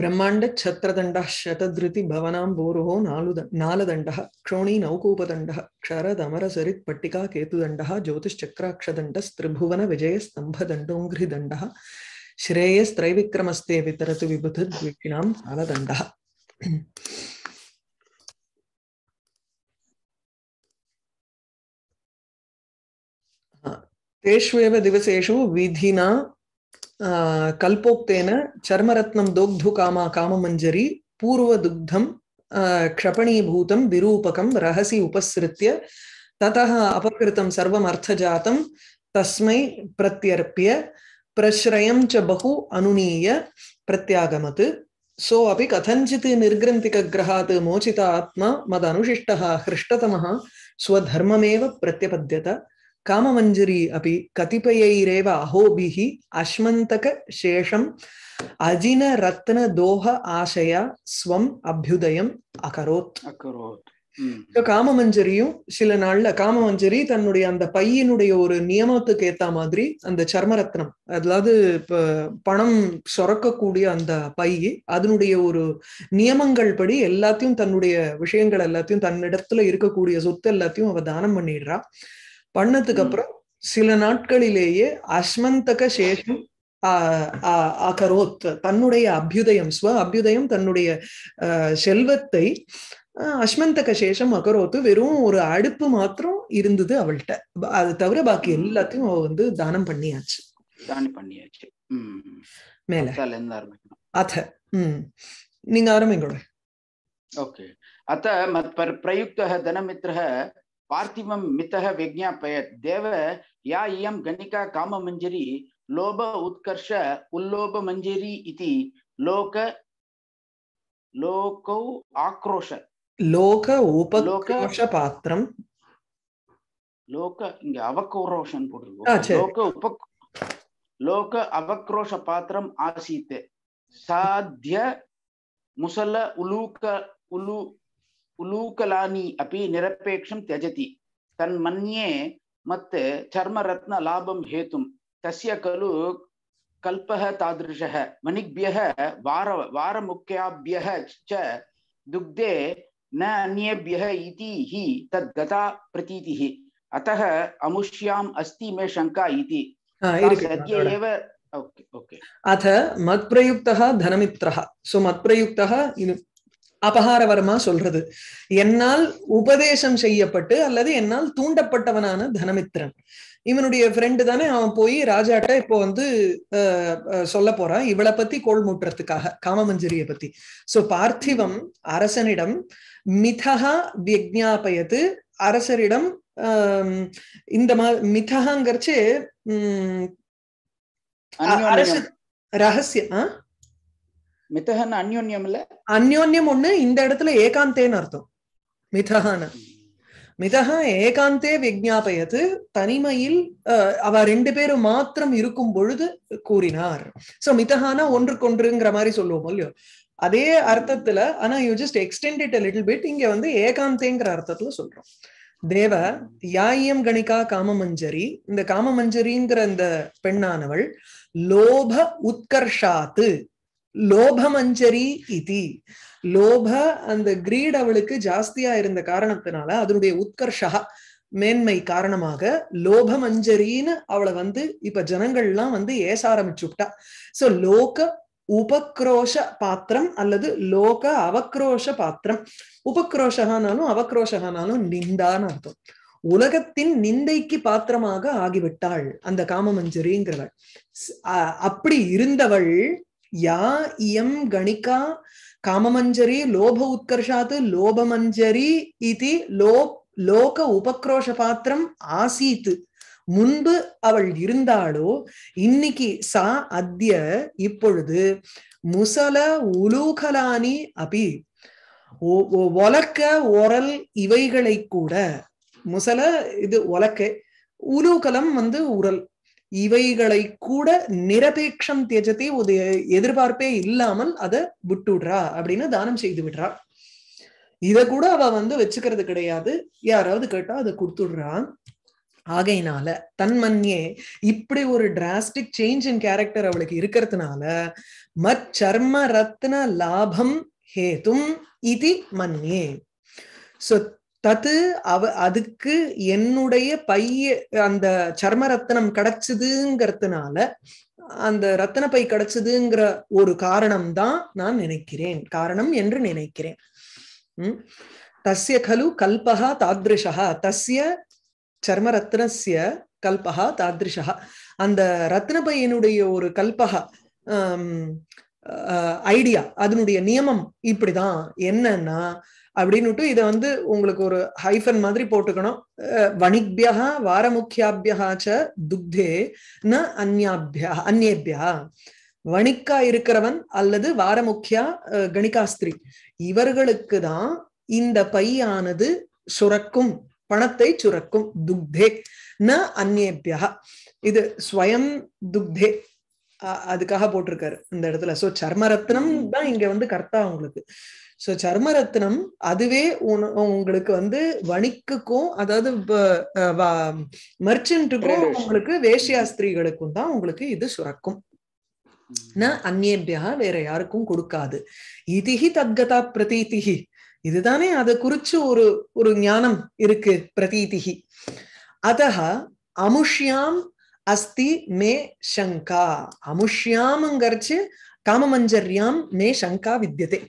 ಬ್ರಹ್ಮಾಂಡ ಛತ್ರದಂಡ ಶತಧೃತಿ ಭವನಾಂಬೋರುಹೋ ನಾಲು ನಾಲದಂಡ ಕ್ಷೋಣಿ ನೌಕೂಪದಂಡ ಕ್ಷರದಮರ ಸರಿತ್ ಪಟ್ಟಿಕಾ ಕೇತುದಂಡ ಜ್ಯೋತಿಶ್ಚಕ್ರಾಕ್ಷದಂಡ ಸ್ತ್ರಿಭುವನ ವಿಜಯ ಸ್ತಂಭದಂಡೋಂಘ್ರಿದಂಡ ಶ್ರೇಯಸ್ತ್ರೈವಿಕ್ರಮಸ್ತೆ ವಿತರತು ವಿಬುಧದ್ವೀಕ್ಷಿಣಾಂ ನಾಲದಂಡ तेष्वेव दिवसेषु विधिना कल्पोक्तेन चर्मरत्नं दोग्धुकामा काममञ्जरी पूर्वदुग्धं क्षपणीभूत विरूपक रहसी उपसृत्य ततः अपकृत सर्वर्थजात तस्म प्रत्यर्प्य प्रश्रय च बहु अनुनीय प्रत्यागमत सो अभी कथित निर्ग्रंथिग्रहा मोचिता आत्मा मदनुशिष्टः हृष्टतम स्वधर्ममेव प्रत्यपद्यत காமமஞ்சரி அப்படி கதிபயைரேவ அஹோபிஹி அஸ்மந்தக சேஷம் அஜின ரத்ன தோஹ ஆசயா ஸ்வம் அபியுதயம் அகரோத் அகரோத் காமமஞ்சரியும் சில நாள்ல காமமஞ்சரி தன்னுடைய அந்த பையனுடைய ஒரு நியமத்துக்கு ஏத்த மாதிரி அந்த சர்மரத்னம் அதாவது பணம் சுரக்கக்கூடிய அந்த பை அதனுடைய ஒரு நியமங்கள் படி எல்லாத்தையும் தன்னுடைய விஷயங்கள் எல்லாத்தையும் தன்னிடத்துல இருக்கக்கூடிய சொத்து எல்லாத்தையும் அவ தானம் பண்ணிடுறா பண்ணதுக்கு அப்புறம் சில நாட்களிலேயே அஸ்மந்தக சேஷம் அகரோத் தன்னுடைய அபியுதயம் ஸ்வ அபியுதயம் தன்னுடைய செல்வத்தை அஸ்மந்தக சேஷம் அகரோத்து வெறும் ஒரு அடுப்பு மாத்திரம் இருந்தது அவள்கிட்ட அது தவிர பாக்கி எல்லாத்தையும் அவ வந்து தானம் பண்ணியாச்சு தானம் பண்ணியாச்சு மேல அத உம் நீங்க ஆரம்பிங்க ஓகே அத்த மத் பிரயுக்த தனமித்ர पार्थिव मितः विज्ञापय देव या इं गणिका मंजरी लोभ उत्कर्ष मंजरी इति लोक लोक आक्रोश लोक उपक्रोश पात्र लोक அவக்ரோஷன் लोक उप लोक अवक्रोश पात्र பாத்திரம் साध्य मुसल उलूक उलू अभी ಅಪಿ त्यजति ತ್ಯಜತಿ मत ಮತ್ತೆ ಚರ್ಮರತ್ನ ಲಾಭಂ ಹೇತುಂ ತಸ್ಯ ಖಲು ಕಲ್ಪಃ ತಾದೃಶಃ ಮಣಿಗ್ಭ್ಯಃ वार ವಾರಮುಖ್ಯಾಭ್ಯಃ ಚ दुग्धे न अन्येभ्यः इति हि तद्गता प्रतीतिः अतः अमुष्याम् अस्ति मे शङ्का इति सद्य एव अथ मत्प्रयुक्तः धनमित्रः सो मत्प्रयुक्तः அபகாரவரமா சொல்றது என்னால் உபதேசம் செய்யப்பட்டு அல்லது என்னால் தூண்டப்பட்டவனான தனமித்திரன் இவனுடைய ஃப்ரெண்டு தானே அவன் போய் ராஜாட்ட இப்போ வந்து சொல்ல போறான் இவளை பத்தி கோல் மூட்டுறதுக்காக காமமஞ்சரியை பத்தி சோ பார்த்திவம் அரசனிடம் மிதகா விஜாபயத்து அரசரிடம் இந்த மா மிதகாங்கிறச்சு அரசு ரகசியம் ஆஹ் மிதஹன் அந்யோன்யம் இல்ல அந்யோன்யம் ஒண்ணு இந்த இடத்துல ஏகாந்தேன்னு அர்த்தம் மிதஹான மிதஹா ஏகாந்தே விஜாபயத்து தனிமையில் அவ ரெண்டு பேரும் மாத்திரம் இருக்கும் பொழுது கூறினார் சோ மிதஹானா கொன்றுங்கிற மாதிரி சொல்லுவோம் இல்லையோ அதே அர்த்தத்துல ஆனா you just extend it little bit இங்க வந்து ஏகாந்தேங்கிற அர்த்தத்துல சொல்றோம் தேவ யாயம் கணிகா காமமஞ்சரி இந்த காமமஞ்சரிங்கிற இந்த பெண்ணானவள் லோப உத்கர்ஷாத்து லோபமஞ்சரி இதி லோப அந்த கிரீட் அவளுக்கு ஜாஸ்தியா இருந்த காரணத்தினால அதனுடைய உத்கர்ஷா மேன்மை காரணமாக லோபமஞ்சரின்னு அவளை வந்து இப்ப ஜனங்கள்லாம் வந்து ஏச ஆரம்பிச்சுட்டா சோ லோக உபக்ரோஷ பாத்திரம் அல்லது லோக அவக்ரோஷ பாத்திரம் உபக்ரோஷகானாலும் அவக்ரோஷகானாலும் நிந்தான்னு அர்த்தம் உலகத்தின் நிந்தைக்கு பாத்திரமாக ஆகிவிட்டாள் அந்த காமமஞ்சரிங்கிறவள் அப்படி இருந்தவள் யா இயம் கணிகா காமமஞ்சரி லோப உத்கர்ஷாத்து லோபமஞ்சரி இது லோ லோக உபக்ரோஷ பாத்திரம் ஆசீத்து முன்பு அவள் இருந்தாளோ இன்னைக்கு சா அத்திய இப்பொழுது முசல உலூகலானி அபி ஒலக்க ஒரல் இவைகளை கூட முசல இது ஒலக்க உலூகலம் வந்து உரல் இவைகளை கூட நிரபேட்சம் தேஜத்தை ஒரு எதிர்பார்ப்பே இல்லாமல் அதை விட்டுடுறா அப்படின்னு தானம் செய்து விடுறாள் இத கூட அவ வந்து வச்சுக்கிறது கிடையாது யாராவது கேட்டா அதை கொடுத்துடுறான் ஆகையினால தன்மன்யே இப்படி ஒரு டிராஸ்டிக் சேஞ்ச் இன் கேரக்டர் அவளுக்கு இருக்கிறதுனால மச்சர்ம ரத்ன லாபம் ஹேதும் இது மன்யே சோ தது அவ அதுக்கு என்னுடைய பைய அந்த சர்ம ரத்தனம் கிடைச்சதுங்கிறதுனால அந்த ரத்தன பை கிடைச்சதுங்கிற ஒரு காரணம் தான் நான் நினைக்கிறேன் காரணம் என்று நினைக்கிறேன் உம் தஸ்ய கலு கல்பகா தாதிருஷா தஸ்ய சர்ம ரத்னசிய கல்பகா தாத்ருஷா அந்த ரத்ன பையனுடைய ஒரு கல்பகா ஐடியா அதனுடைய நியமம் இப்படிதான் என்னன்னா அப்படின்னுட்டு இதை வந்து உங்களுக்கு ஒரு ஹைஃபன் மாதிரி போட்டுக்கணும் வணிக்பியா வாரமுக்கியாபியகாச்ச துக்தே ந அந்யாபியா அந்நேபியா வணிக்கா இருக்கிறவன் அல்லது வாரமுக்கியா கணிகாஸ்திரி இவர்களுக்கு தான் இந்த பையானது சுரக்கும் பணத்தை சுரக்கும் துக்தே ந அந்நேபியா இது ஸ்வயம் துக்தே அதுக்காக போட்டிருக்காரு இந்த இடத்துல சோ சர்மரத்னம் தான் இங்க வந்து கர்த்தா உங்களுக்கு சோ சர்மரத்னம் அதுவே உங்களுக்கு வந்து வணிக்குக்கும் அதாவது மர்ச்சன்ட்டுக்கும் உங்களுக்கு வேஷ்யாஸ்திரிகளுக்கும் தான் உங்களுக்கு இது சுரக்கும் அந்நேபியா வேற யாருக்கும் கொடுக்காது இதிகி தத்கதா பிரதீதிகி இதுதானே அதை குறிச்சு ஒரு ஒரு ஞானம் இருக்கு பிரதீதிகி அத அமுஷ்யாம் அஸ்தி மே சங்கா அமுஷ்யாம்ங்கிறச்சு காமமஞ்சர்யாம் மே சங்கா வித்தியதே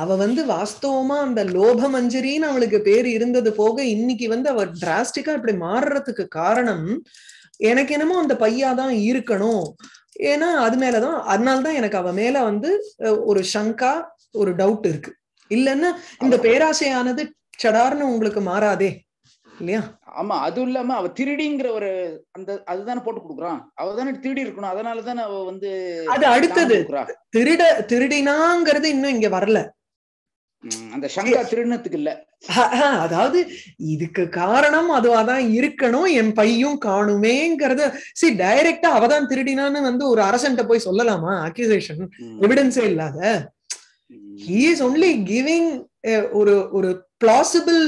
அவ வந்து வாஸ்தவமா அந்த லோப மஞ்சரின்னு அவளுக்கு பேர் இருந்தது போக இன்னைக்கு வந்து அவ டிராஸ்டிக்கா இப்படி மாறுறதுக்கு காரணம் எனக்கு என்னமோ அந்த பையாதான் இருக்கணும் ஏன்னா அது மேலதான் அதனால்தான் எனக்கு அவ மேல வந்து ஒரு சங்கா ஒரு டவுட் இருக்கு இல்லைன்னா இந்த பேராசையானது சடார்னு உங்களுக்கு மாறாதே இல்லையா ஆமா அதுவும் இல்லாம அவ திருடிங்கிற ஒரு அந்த அதுதானே போட்டு கொடுக்குறான் அவ தானே திருடி இருக்கணும் அதனாலதானே அவ வந்து அது அடுத்தது திருட திருடினாங்கிறது இன்னும் இங்க வரல அந்த சங்கா திருணத்துக்கு இல்ல அதாவது இதுக்கு காரணம் அதுவாதான் இருக்கணும் என் பையும் காணுமேங்கிறத சி டைரக்டா அவதான் திருடினான்னு வந்து ஒரு அரசன்ட்ட போய் சொல்லலாமா அக்யூசேஷன் எவிடன்ஸே இல்லாத ஹி இஸ் ஒன்லி கிவிங் ஒரு ஒரு பிளாசிபிள்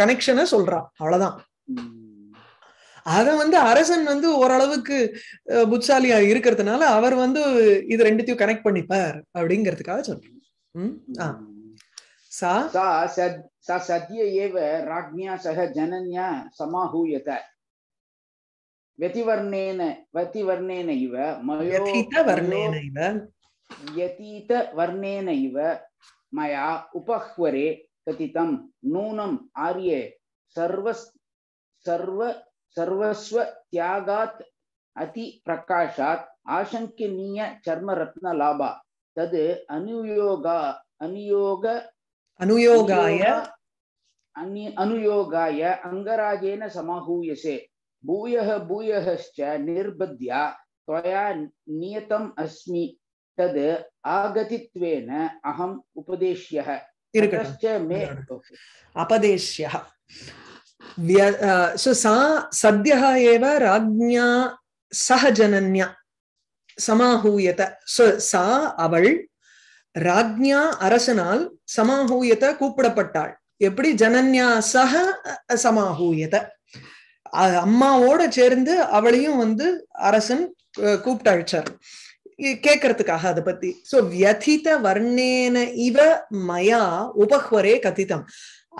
கனெக்ஷனை சொல்றான் அவ்வளவுதான் அத வந்து அரசன் வந்து ஓரளவுக்கு புட்சாலியா இருக்கிறதுனால அவர் வந்து இது ரெண்டுத்தையும் கனெக்ட் பண்ணிப்பார் அப்படிங்கிறதுக்காக சொல்றேன் ஆஹ் सा सा सद् सा सद्य एव राज्ञा सह जनन्या समाहूयत व्यतिवर्णेन व्यतिवर्णेन इव मयो व्यतीतवर्णेन इव व्यतीतवर्णेन इव मया उपह्वरे कथितं नूनम् आर्ये सर्व सर्व सर्वस्व त्यागात् अतिप्रकाशात् आशङ्कनीय चर्मरत्नलाभ तद् अनुयोगा अनुयोग அனுயோகாய அனுயோகாய அங்கராஜேன சமஹூயசே பூயக பூயகश्च நிர்பத்யா தொயா நியத்தம் அஸ்மி தது ஆகதித்வேன அகம் உபதேஷ்யः अपदेश्यः सो सा सद्यः एव राज्ञा सह जनन्या समाहूयत सो सा ராஜ்ஞா அரசனால் சமாஹூயத கூப்பிடப்பட்டாள் எப்படி ஜனன்யா சக சமாஹூயத அம்மாவோட சேர்ந்து அவளையும் வந்து அரசன் கூப்பிட்டழிச்சார் கேட்கறதுக்காக அதை பத்தி சோ வியதித வர்ணேன இவ மயா உபஹ்வரே கதிதம்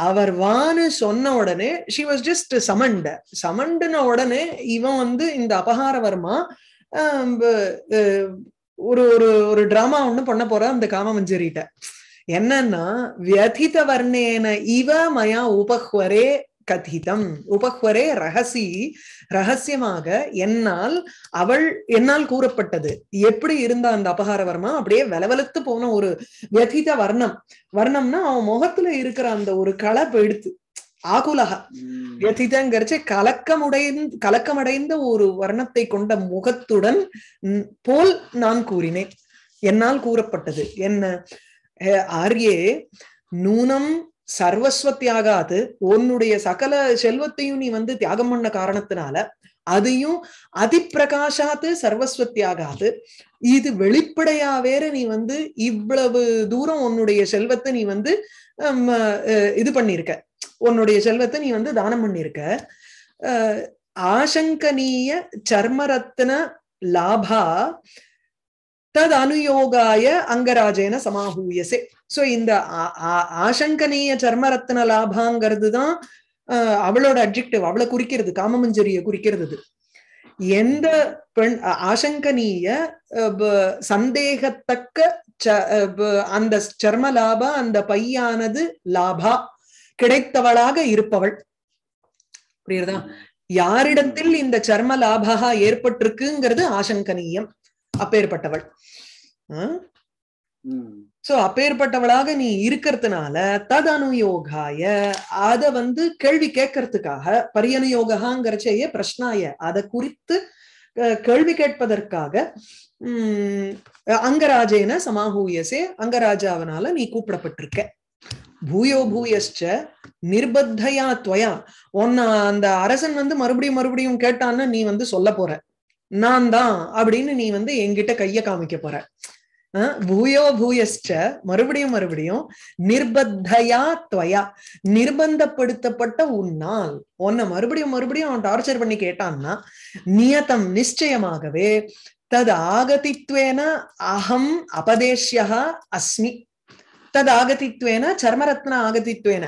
அவர் வான்னு சொன்ன உடனே ஷி வாஸ் ஜஸ்ட் சமண்ட சமண்டுன உடனே இவன் வந்து இந்த அபகாரவர்மா ஒரு ஒரு ஒரு டிராமா ஒண்ணு பண்ண போற அந்த காமமஞ்சரிட்ட என்னன்னா வியதித வர்ணேன இவ மயா உபஹ்வரே கதிதம் உபஹ்வரே ரகசி ரகசியமாக என்னால் அவள் என்னால் கூறப்பட்டது எப்படி இருந்த அந்த அபகாரவர்மா அப்படியே வெலவெலுத்து போன ஒரு வியதித வர்ணம் வர்ணம்னா அவன் முகத்துல இருக்கிற அந்த ஒரு களை போயிடுத்து ஆகுலக வியதிதங்கிறச்சு கலக்கமுடை கலக்கமடைந்த ஒரு வர்ணத்தை கொண்ட முகத்துடன் போல் நான் கூறினேன் என்னால் கூறப்பட்டது என்ன ஆர்யே நூனம் சர்வஸ்வத்தியாகாது தியாகாது உன்னுடைய சகல செல்வத்தையும் நீ வந்து தியாகம் பண்ண காரணத்தினால அதையும் அதிப்பிரகாஷாத்து சர்வஸ்வத்தியாகாது இது வெளிப்படையா வேற நீ வந்து இவ்வளவு தூரம் உன்னுடைய செல்வத்தை நீ வந்து இது பண்ணிருக்க உன்னுடைய செல்வத்தை நீ வந்து தானம் பண்ணிருக்க ஆசங்கனீய சர்மரத்ன லாபா தது அனுயோகாய அங்கராஜேன சமாஹூயசே சோ இந்த ஆசங்கனீய சர்மரத்ன லாபாங்கிறது தான் அவளோட அப்ஜெக்டிவ் அவளை குறிக்கிறது காமமஞ்சரிய குறிக்கிறது எந்த பெண் ஆசங்கனீய சந்தேகத்தக்க அந்த சர்ம லாபா அந்த பையானது லாபா கிடைத்தவளாக இருப்பவள் புரியுறதா யாரிடத்தில் இந்த சர்ம லாபகா ஏற்பட்டிருக்குங்கிறது ஆசங்கனீயம் அப்பேற்பட்டவள் சோ அப்பேற்பட்டவளாக நீ இருக்கிறதுனால தத் அனுயோகாய அத வந்து கேள்வி கேட்கறதுக்காக செய்ய பிரஷ்னாய அத குறித்து கேள்வி கேட்பதற்காக உம் அங்கராஜேன சமாஹூயசே அங்கராஜாவனால நீ கூப்பிடப்பட்டிருக்க பூயோ பூயஸ்ச நிர்பத்தையா துவயா உன்னை அந்த அரசன் வந்து மறுபடியும் மறுபடியும் கேட்டான்னா நீ வந்து சொல்ல போற நான் தான் அப்படின்னு நீ வந்து என்கிட்ட கைய காமிக்க போற பூயோ பூயஸ்ட மறுபடியும் மறுபடியும் நிர்பத்தையா துவயா நிர்பந்தப்படுத்தப்பட்ட உன்னால் உன்னை மறுபடியும் மறுபடியும் அவன் டார்ச்சர் பண்ணி கேட்டான்னா நியதம் நிச்சயமாகவே தது ஆகதித்வேன அகம் அபதேஷ்யா அஸ்மி தது ஆகதித்வேன சர்மரத்ன ஆகதித்வேன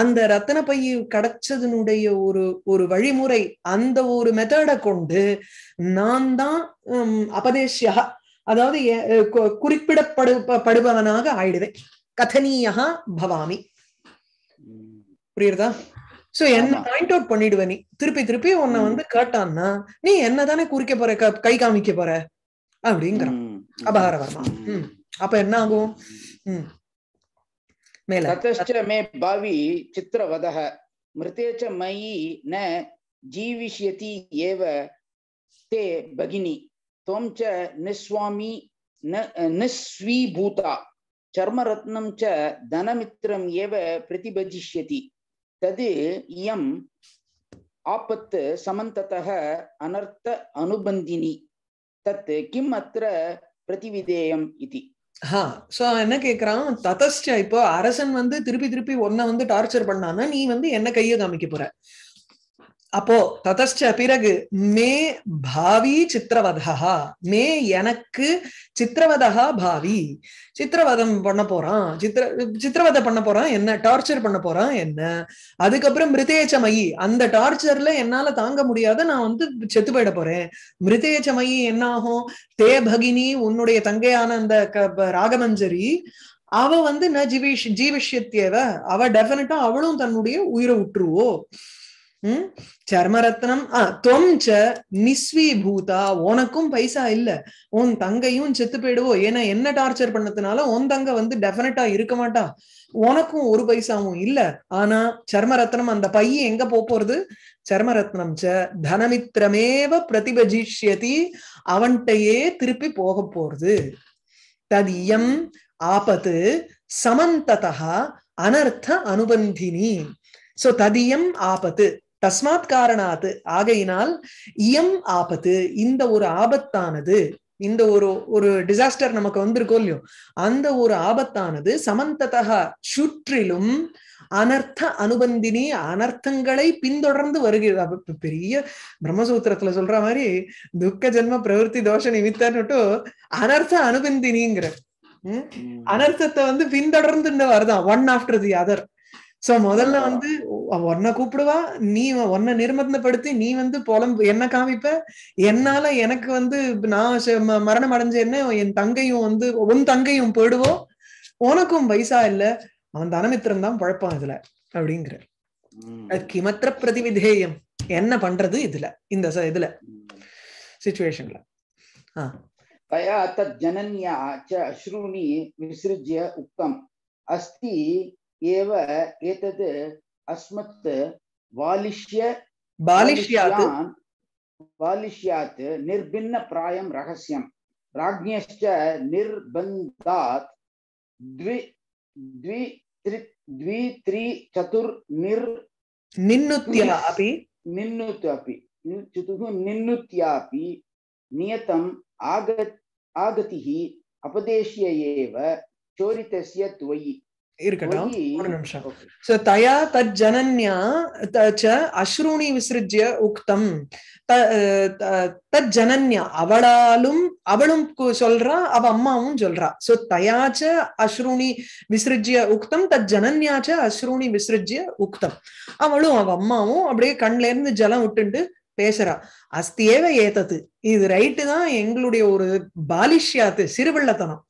அந்த ரத்தன பைய கிடைச்சதுனுடைய ஒரு ஒரு வழிமுறை அந்த ஒரு மெத்தடை கொண்டு நான் தான் அபதேஷ்யா அதாவது குறிப்பிடப்படு படுபவனாக ஆயிடுவேன் கதனீயா பவாமி புரியுறதா சோ என்ன பாயிண்ட் அவுட் பண்ணிடுவ நீ திருப்பி திருப்பி உன்னை வந்து கேட்டான்னா நீ என்னதானே குறிக்க போற கை காமிக்க போற அப்படிங்கிற அபகார வர்மா அப்ப என்ன ஆகும் मेल मे भावी चित्रवदः मृते च मयि न जीविष्यति एव ते भगिनी त्वं च निस्वामी न निस्वीभूता चर्मरत्नं च धनमित्रम् एव प्रतिभजिष्यति तद् इयम् आपत् समन्ततः अनर्थ अनुबन्धिनी तत् किम् अत्र प्रतिविधेयम् इति சோ என்ன கேக்குறான் ததஸ்ட இப்போ அரசன் வந்து திருப்பி திருப்பி ஒன்ன வந்து டார்ச்சர் பண்ணான்னா நீ வந்து என்ன கைய காமிக்க போற அப்போ ததச்ச பிறகு மே பாவி சித்திரவதா மே எனக்கு சித்திரவதா பாவி சித்திரவதம் பண்ண போறான் சித்திர சித்திரவதை பண்ண போறான் என்ன டார்ச்சர் பண்ண போறான் என்ன அதுக்கப்புறம் மிருதேச்சமயி அந்த டார்ச்சர்ல என்னால தாங்க முடியாத நான் வந்து செத்து போயிட போறேன் மிருதேச்சமயி என்ன ஆகும் தே பகினி உன்னுடைய தங்கையான அந்த ராகமஞ்சரி அவ வந்து ந ஜீவிஷ் ஜீவிஷ்யத்தியவ அவ டெஃபினட்டா அவளும் தன்னுடைய உயிரை விட்டுருவோ சர்மரத்னம் ஆஹ் தொம் ச நிஸ்வீபூதா உனக்கும் பைசா இல்ல உன் தங்கையும் செத்து போயிடுவோ ஏன்னா என்ன டார்ச்சர் பண்ணதுனால உன் தங்க வந்து டெபினட்டா இருக்க மாட்டா உனக்கும் ஒரு பைசாவும் இல்ல ஆனா சர்மரத்னம் அந்த பைய எங்க போறது சர்மரத்னம் ச தனமித்திரமேவ பிரதிபஜிஷ்யதி அவன்கிட்டயே திருப்பி போக போறது ததியம் ஆபத்து சமந்ததா அனர்த்த அனுபந்தினி சோ ததியம் ஆபத்து தஸ்மாத் காரணாத்து ஆகையினால் இயம் ஆபத்து இந்த ஒரு ஆபத்தானது இந்த ஒரு ஒரு டிசாஸ்டர் நமக்கு வந்திருக்கோ இல்லையோ அந்த ஒரு ஆபத்தானது சமந்ததா சுற்றிலும் அனர்த்த அனுபந்தினி அனர்த்தங்களை பின்தொடர்ந்து வருகிறது பெரிய பிரம்மசூத்திரத்துல சொல்ற மாதிரி துக்க ஜென்ம பிரவருத்தி தோஷ நிமித்தன்னுட்டு அனர்த்த அனுபந்தினிங்கிற அனர்த்தத்தை வந்து பின்தொடர்ந்து வருதான் one after the other so முதல்ல வந்து உன்னை கூப்பிடுவா நீ உன்னை நிர்மந்தப்படுத்தி நீ வந்து புலம்பு என்ன காமிப்ப என்னால எனக்கு வந்து நான் மரணம் அடைஞ்சேன்னு என் தங்கையும் வந்து உன் தங்கையும் போடுவோம் உனக்கும் வயசா இல்ல அவன் தனமித்திரம் தான் பழப்பான் இதுல அப்படிங்கிற கிமத்திர பிரதிவிதேயம் என்ன பண்றது இதுல இந்த இதுல சுச்சுவேஷன்ல ஆஹ் அஸ்தி एव एतत् अस्मत् वालिष्य बालिष्यात् बालिष्यात् निर्भिन्नप्रायं रहस्यं राज्ञश्च निर्बन्धात् द्वि द्वि त्रि द्वि त्रि चतुर् निर् निन्नुत्या अपि निन्नुत् अपि चतुः निन्नुत्यापि नियतम् आगत् आगतिः अपदेश्य एव चोरितस्य त्वयि இருக்கட்டும் ஒரு நிமிஷம் சோ தயா தத் ஜனன்யா ச அஸ்ரூணி உக்தம் தத் ஜனன்யா அவளாலும் அவளும் சொல்றா அவ அம்மாவும் சொல்றா சோ தயாச்ச அஸ்ரூணி விசிருஜ்ய உக்தம் தத் ஜனன்யாச்ச அஸ்ரூணி விசிருஜ்ய உக்தம் அவளும் அவ அம்மாவும் அப்படியே கண்ல இருந்து ஜலம் விட்டுண்டு பேசுறா அஸ்தியேவ ஏத்தது இது ரைட்டு தான் எங்களுடைய ஒரு பாலிஷ்யாத்து சிறுவள்ளத்தனம்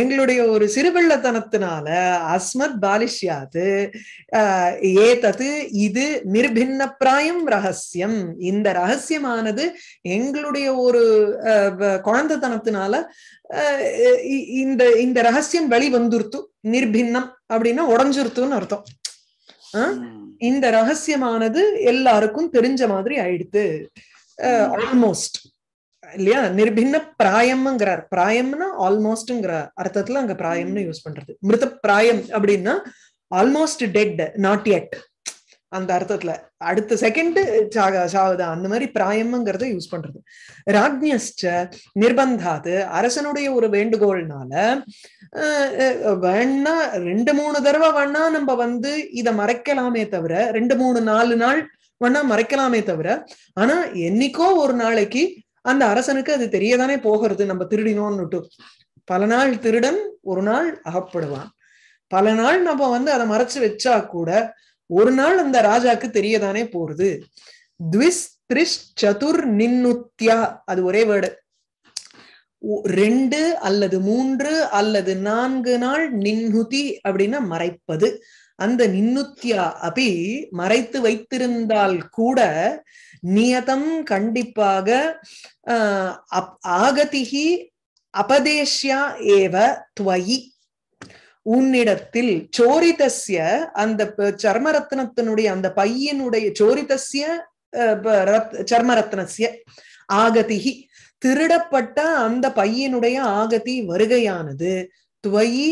எங்களுடைய ஒரு சிறுவள்ளத்தனத்தினால அஸ்மத் பாலிஷ்யாது ஏதது இது நிர்பின்ன பிராயம் ரகசியம் இந்த ரகசியமானது எங்களுடைய ஒரு குழந்தைத்தனத்தினால இந்த இந்த ரகசியம் வெளி வந்துருத்து நிர்பின்னம் அப்படின்னா உடஞ்சிருத்துன்னு அர்த்தம் இந்த ரகசியமானது எல்லாருக்கும் தெரிஞ்ச மாதிரி ஆயிடுத்து ஆல்மோஸ்ட் இல்லையா நிர்பின்ன பிராயம்ங்கிறார் பிராயம்னா ஆல்மோஸ்ட்ங்கிற அர்த்தத்துல அங்க பிராயம்னு யூஸ் பண்றது மிருத பிராயம் அப்படின்னா ஆல்மோஸ்ட் டெட் நாட் எட் அந்த அர்த்தத்துல அடுத்த செகண்ட் சாகுதான் அந்த மாதிரி பிராயம்ங்கிறத யூஸ் பண்றது ராஜ்யஸ்ட நிர்பந்தாது அரசனுடைய ஒரு வேண்டுகோள்னால வேணா ரெண்டு மூணு தடவை வேணா நம்ம வந்து இத மறைக்கலாமே தவிர ரெண்டு மூணு நாலு நாள் வேணா மறைக்கலாமே தவிர ஆனா என்னைக்கோ ஒரு நாளைக்கு அந்த அரசனுக்கு அது தெரியதானே போகிறது நம்ம திருடினோம்னுட்டு பல நாள் திருடன் ஒரு நாள் அகப்படுவான் பல நாள் நம்ம வந்து அதை மறைச்சு வச்சா கூட ஒரு நாள் அந்த ராஜாக்கு தெரியதானே போறது த்விஸ் த்ரிஷ் சதுர் நின்னுத்தியா அது ஒரே வேர்டு ரெண்டு அல்லது மூன்று அல்லது நான்கு நாள் நின்னுதி அப்படின்னா மறைப்பது அந்த நின்னுத்தியா அபி மறைத்து வைத்திருந்தால் கூட நியதம் கண்டிப்பாக ஆகதிகி அபதேஷ்யா ஏவ துவயி உன்னிடத்தில் சோரிதஸ்ய அந்த சர்மரத்னத்தினுடைய அந்த பையனுடைய சோரிதஸ்ய சர்மரத்னசிய ஆகதிகி திருடப்பட்ட அந்த பையனுடைய ஆகதி வருகையானது துவயி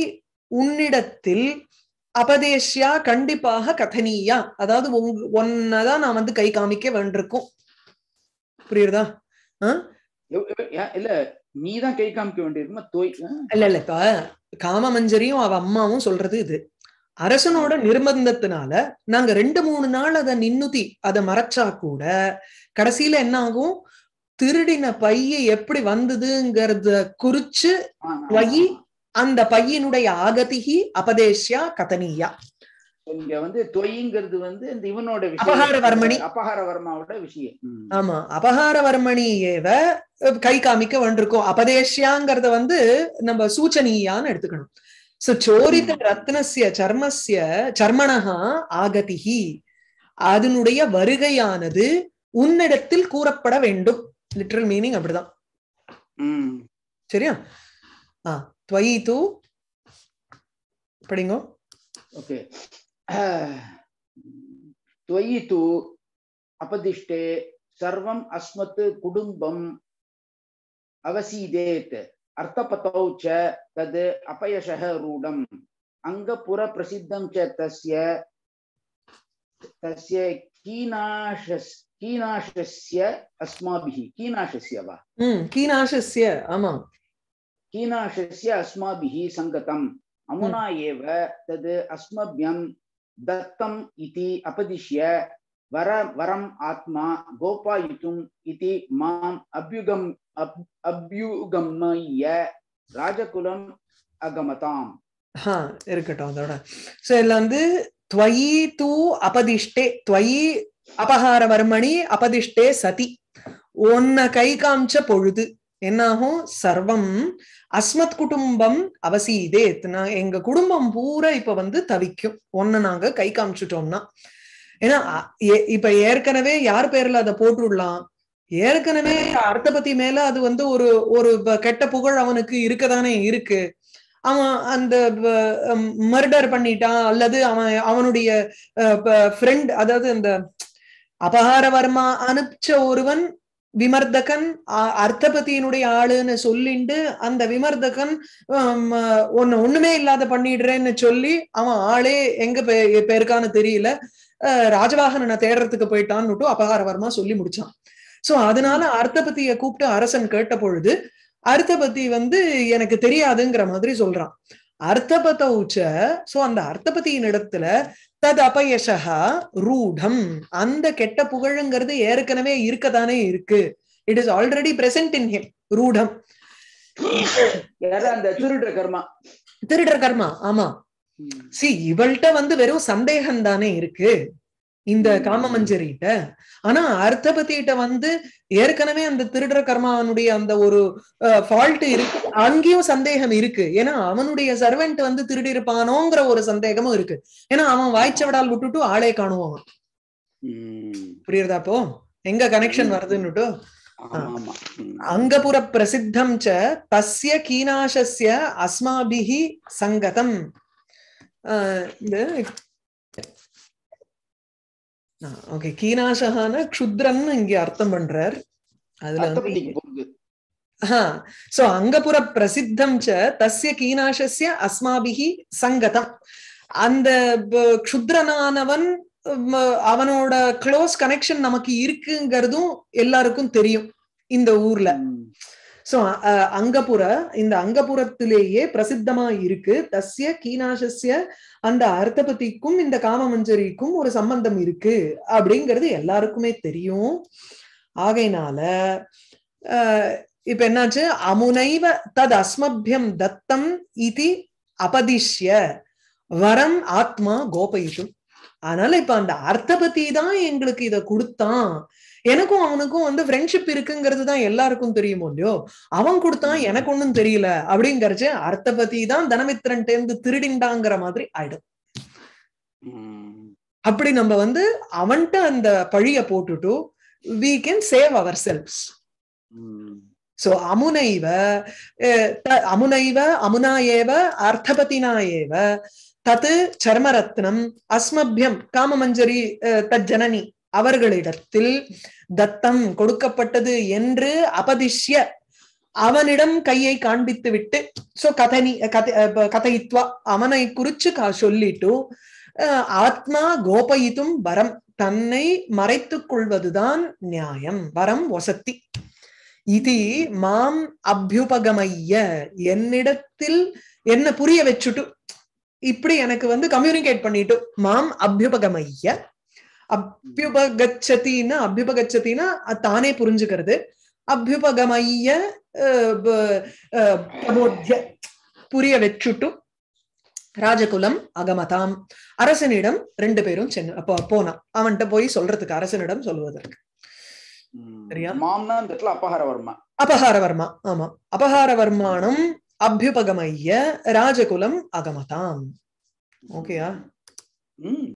உன்னிடத்தில் அபதேஷ்யா கண்டிப்பாக கதனீயா அதாவது உங்க ஒன்னதான் நான் வந்து கை காமிக்க வேண்டிருக்கும் புரியுறதா இல்ல நீதான் கை காமிக்க வேண்டியிருக்கும் இல்ல இல்ல இப்ப காமமஞ்சரியும் அவ அம்மாவும் சொல்றது இது அரசனோட நிர்பந்தத்தினால நாங்க ரெண்டு மூணு நாள் அதை நின்னுதி அதை மறைச்சா கூட கடைசியில என்ன ஆகும் திருடின பைய எப்படி வந்ததுங்கறத குறிச்சு அந்த பையனுடைய ஆகதிகி அபதேஷ்யா கதனியா இங்க வந்து தொய்ங்கிறது வந்து இந்த இவனோட அபகாரவர்மணி அபகாரவர்மாவோட விஷயம் ஆமா அபகாரவர்மணி ஏவ கை காமிக்க வந்திருக்கோம் அபதேஷ்யாங்கிறத வந்து நம்ம சூச்சனீயான்னு எடுத்துக்கணும் சோ சோரித ரத்னசிய சர்மசிய சர்மணஹா ஆகதிகி அதனுடைய வருகையானது உன்னிடத்தில் கூறப்பட வேண்டும் லிட்ரல் மீனிங் அப்படிதான் சரியா ஆ துவயி தூ படிங்கோ ஓகே துவயி தூ அபதிஷ்டே சர்வம் அஸ்மத் குடும்பம் அவசீதேத் அர்த்தபதௌ ச தது அபயசக ரூடம் அங்கபுர பிரசித்தம் ச தஸ்ய தஸ்ய கீனாஷஸ் கீனாஷஸ்ய அஸ்மாபிஹி கீனாஷஸ்ய வா ம் கீனாஷஸ்ய ஹீனாஷஸ்ய அஸ்மாபிஹி சங்கதம் அமுனா ஏவ தது அஸ்மபியம் தத்தம் இதி அபதிஷ்ய வர வரம் ஆத்மா கோபாயித்தும் இதி மாம் அபியுகம் அபியுகம்மய ராஜகுலம் அகமதாம் இருக்கட்டும் அதோட சோ இதுல வந்து துவயி தூ அபதிஷ்டே துவயி அபகார வர்மணி அபதிஷ்டே சதி உன்னை கை காமிச்ச பொழுது என்னாகும் சர்வம் அஸ்மத் குடும்பம் அவசியதே எங்க குடும்பம் பூரா இப்ப வந்து தவிக்கும் ஒன்னு நாங்க கை காமிச்சுட்டோம்னா ஏன்னா இப்ப ஏற்கனவே யார் பேர்ல அதை போட்டுடலாம் ஏற்கனவே அர்த்தபதி மேல அது வந்து ஒரு ஒரு கெட்ட புகழ் அவனுக்கு இருக்கதானே இருக்கு அவன் அந்த மர்டர் பண்ணிட்டான் அல்லது அவன் அவனுடைய ஃப்ரெண்ட் அதாவது அந்த அபகாரவர்மா அனுப்பிச்ச ஒருவன் விமர்தகன் அர்த்தபதியினுடைய ஆளுன்னு சொல்லிண்டு அந்த விமர்தகன் ஒன்னு ஒண்ணுமே இல்லாத பண்ணிடுறேன்னு சொல்லி அவன் ஆளே எங்க பேருக்கான்னு தெரியல ராஜவாகனனை தேடுறதுக்கு போயிட்டான்னுட்டு அபகாரவர்மா சொல்லி முடிச்சான் சோ அதனால அர்த்தபதிய கூப்பிட்டு அரசன் கேட்ட பொழுது அர்த்தபதி வந்து எனக்கு தெரியாதுங்கிற மாதிரி சொல்றான் அர்த்தபத உச்ச சோ அந்த அர்த்தபதியின் இடத்துல தது அபயசா ரூடம் அந்த கெட்ட புகழுங்கிறது ஏற்கனவே இருக்கதானே இருக்கு it is already present in him ரூடம் அந்த திருடர் கர்மா திருடர் கர்மா ஆமா சி இவள்கிட்ட வந்து வெறும் சந்தேகம் தானே இருக்கு இந்த காமமஞ்சரிட்ட ஆனா அர்த்தபதிட்ட வந்து ஏற்கனவே அந்த திருடர கர்மாவனுடைய அந்த ஒரு ஃபால்ட் இருக்கு அங்கேயும் சந்தேகம் இருக்கு ஏன்னா அவனுடைய சர்வெண்ட் வந்து திருடி இருப்பானோங்கிற ஒரு சந்தேகமும் இருக்கு ஏன்னா அவன் வாய்ச்சவடால் விட்டுட்டு ஆளே காணுவான் புரியுறதா அப்போ எங்க கனெக்ஷன் வருதுன்னுட்டு அங்கபுர பிரசித்தம் ச தஸ்ய கீனாசஸ்ய அஸ்மாபிஹி சங்கதம் இந்த ஓகே கீனாசகான க்ஷுத்ரன்னு இங்க அர்த்தம் பண்றார் அதுல சோ அங்கபுர பிரசித்தம் ச தஸ்ய கீனாசஸ்ய அஸ்மாபிகி சங்கதம் அந்த க்ஷுத்ரனானவன் அவனோட க்ளோஸ் கனெக்ஷன் நமக்கு இருக்குங்கிறதும் எல்லாருக்கும் தெரியும் இந்த ஊர்ல சோ அங்கபுர இந்த அங்கபுரத்திலேயே பிரசித்தமா இருக்கு தஸ்ய கீனாசஸ்ய அந்த அர்த்தபதிக்கும் இந்த காமமஞ்சரிக்கும் ஒரு சம்பந்தம் இருக்கு அப்படிங்கிறது எல்லாருக்குமே தெரியும் ஆகையினால இப்ப என்னாச்சு அமுனைவ தத் அஸ்மபியம் தத்தம் இது அபதிஷ்ய வரம் ஆத்மா கோபயிதும் அதனால இப்ப அந்த அர்த்தபதி தான் எங்களுக்கு இத கொடுத்தான் எனக்கும் அவனுக்கும் வந்து ஃப்ரெண்ட்ஷிப் இருக்குங்கிறது தான் எல்லாருக்கும் தெரியுமோ இல்லையோ அவன் கொடுத்தான் எனக்கு ஒண்ணும் தெரியல அப்படிங்கறச்சு பத்தி தான் தனமித்திரன் டேந்து திருடிண்டாங்கிற மாதிரி ஆயிடும் அப்படி நம்ம வந்து அவன்கிட்ட அந்த பழிய போட்டுட்டு we can save ourselves so அமுனைவ அமுனைவ அமுனா ஏவ அர்த்தபதினா ஏவ தத்து சர்மரத்னம் அஸ்மபியம் காமமஞ்சரி தஜ்ஜனனி அவர்களிடத்தில் தத்தம் கொடுக்கப்பட்டது என்று அபதிஷ்ய அவனிடம் கையை காண்பித்து விட்டு சோ கதனி கதைத்வா அவனை குறிச்சு சொல்லிட்டு ஆத்மா கோபயித்தும் வரம் தன்னை மறைத்துக் கொள்வதுதான் நியாயம் வரம் வசத்தி இது மாம் அபியுபகமைய என்னிடத்தில் என்ன புரிய வச்சுட்டு இப்படி எனக்கு வந்து கம்யூனிகேட் பண்ணிட்டு மாம் அபியுபகமைய அபியுபகச்சத்தின்னா அபியுபகச்சத்தின்னா தானே புரிஞ்சுக்கிறது அபியுபகமைய பிரபோத்திய புரிய வச்சுட்டு ராஜகுலம் அகமதாம் அரசனிடம் ரெண்டு பேரும் சென்று போனான் அவன்கிட்ட போய் சொல்றதுக்கு அரசனிடம் சொல்லுவதற்கு அபகாரவர்மா அபகாரவர்மா ஆமா அபகாரவர்மானம் அபியுபகமைய ராஜகுலம் அகமதாம் ஓகேயா